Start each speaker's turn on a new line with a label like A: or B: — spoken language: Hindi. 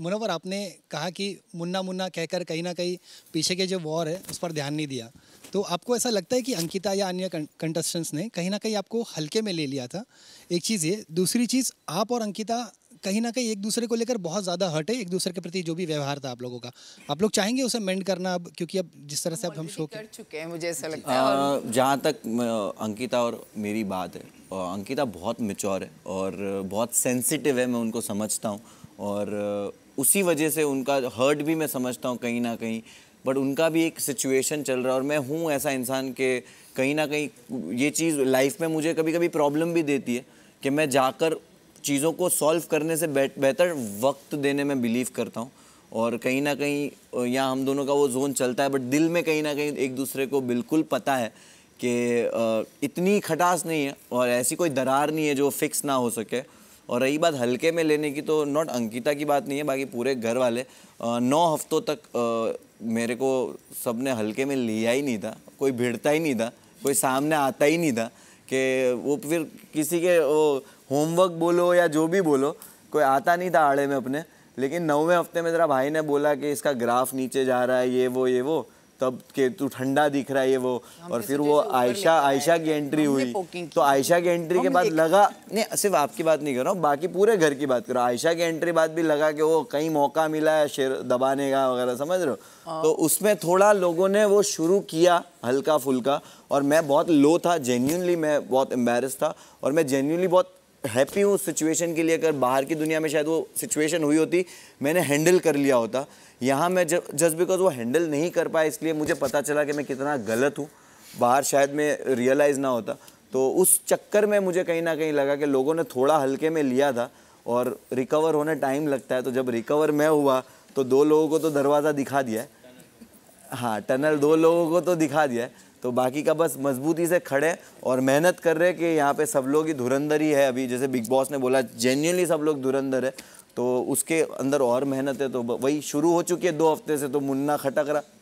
A: मुनवर आपने कहा कि मुन्ना मुन्ना कहकर कहीं ना कहीं पीछे के जो वॉर है उस पर ध्यान नहीं दिया तो आपको ऐसा लगता है कि अंकिता या अन्य कंटेस्टेंट्स ने कहीं ना कहीं आपको हल्के में ले लिया था एक चीज़ ये दूसरी चीज़ आप और अंकिता कहीं ना कहीं एक दूसरे को लेकर बहुत ज़्यादा हट है एक दूसरे के प्रति जो भी व्यवहार था आप लोगों का आप लोग चाहेंगे उसे मेंड करना अब क्योंकि अब जिस तरह से अब हम शो कर चुके हैं मुझे ऐसा लगता है
B: जहाँ तक अंकिता और मेरी बात है अंकिता बहुत मिचौर है और बहुत सेंसिटिव है मैं उनको समझता हूँ और उसी वजह से उनका हर्ट भी मैं समझता हूँ कहीं ना कहीं बट उनका भी एक सिचुएशन चल रहा है और मैं हूँ ऐसा इंसान के कहीं ना कहीं ये चीज़ लाइफ में मुझे कभी कभी प्रॉब्लम भी देती है कि मैं जाकर चीज़ों को सॉल्व करने से बेहतर वक्त देने में बिलीव करता हूँ और कहीं ना कहीं यहाँ हम दोनों का वो जोन चलता है बट दिल में कहीं ना कहीं एक दूसरे को बिल्कुल पता है कि इतनी खटास नहीं है और ऐसी कोई दरार नहीं है जो फिक्स ना हो सके और रही बात हल्के में लेने की तो नॉट अंकिता की बात नहीं है बाकी पूरे घर वाले नौ हफ्तों तक मेरे को सब ने हल्के में लिया ही नहीं था कोई भिड़ता ही नहीं था कोई सामने आता ही नहीं था कि वो फिर किसी के वो होमवर्क बोलो या जो भी बोलो कोई आता नहीं था आड़े में अपने लेकिन नौवें हफ्ते में ज़रा भाई ने बोला कि इसका ग्राफ नीचे जा रहा है ये वो ये वो तब के तू ठंडा दिख रहा है ये वो और फिर वो आयशा आयशा की एंट्री हुई तो आयशा की एंट्री के बाद लगा नहीं सिर्फ आपकी बात नहीं कर रहा हूँ बाकी पूरे घर की बात कर रहा हूँ आयशा की एंट्री बाद भी लगा कि वो कहीं मौका मिला है शेर दबाने का वगैरह समझ रहे हो हाँ। तो उसमें थोड़ा लोगों ने वो शुरू किया हल्का फुल्का और मैं बहुत लो था जेन्यूनली मैं बहुत एम्बेरस था और मैं जेन्यूनली बहुत हैप्पी हूँ सिचुएशन के लिए अगर बाहर की दुनिया में शायद वो सिचुएशन हुई होती मैंने हैंडल कर लिया होता यहाँ मैं जस्ट बिकॉज वो हैंडल नहीं कर पाया इसलिए मुझे पता चला कि मैं कितना गलत हूँ बाहर शायद मैं रियलाइज़ ना होता तो उस चक्कर में मुझे कहीं ना कहीं लगा कि लोगों ने थोड़ा हल्के में लिया था और रिकवर होने टाइम लगता है तो जब रिकवर मैं हुआ तो दो लोगों को तो दरवाज़ा दिखा दिया हाँ टनल दो लोगों को तो दिखा दिया तो बाकी का बस मजबूती से खड़े और मेहनत कर रहे कि यहाँ पे सब लोग ही धुरंधर ही है अभी जैसे बिग बॉस ने बोला जेन्यूनली सब लोग धुरंधर है तो उसके अंदर और मेहनत है तो वही शुरू हो चुकी है दो हफ्ते से तो मुन्ना खटक रहा